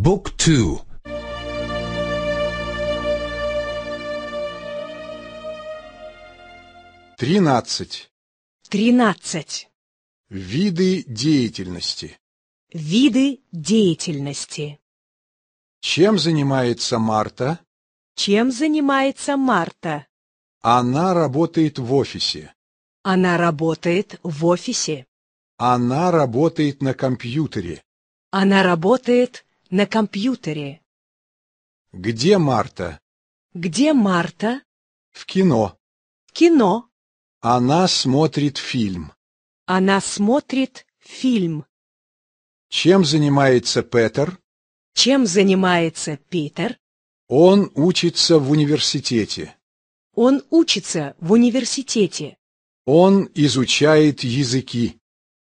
Book 2 13 13 Виды деятельности Виды деятельности Чем занимается Марта? Чем занимается Марта? Она работает в офисе. Она работает в офисе. Она работает на компьютере. Она работает на компьютере. Где Марта? Где Марта? В кино. В кино. Она смотрит фильм. Она смотрит фильм. Чем занимается Петер? Чем занимается Питер? Он учится в университете. Он учится в университете. Он изучает языки.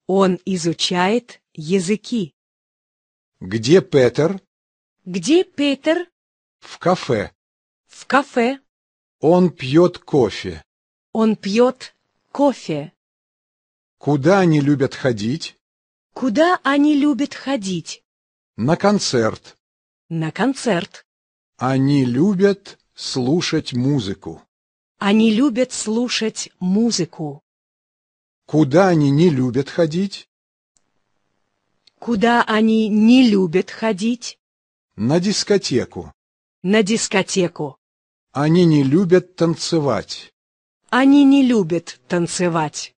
Он изучает языки. Где Петер? Где Петер? В кафе. В кафе. Он пьет кофе. Он пьет кофе. Куда они любят ходить? Куда они любят ходить? На концерт. На концерт. Они любят слушать музыку. Они любят слушать музыку. Куда они не любят ходить? Куда они не любят ходить? На дискотеку. На дискотеку. Они не любят танцевать. Они не любят танцевать.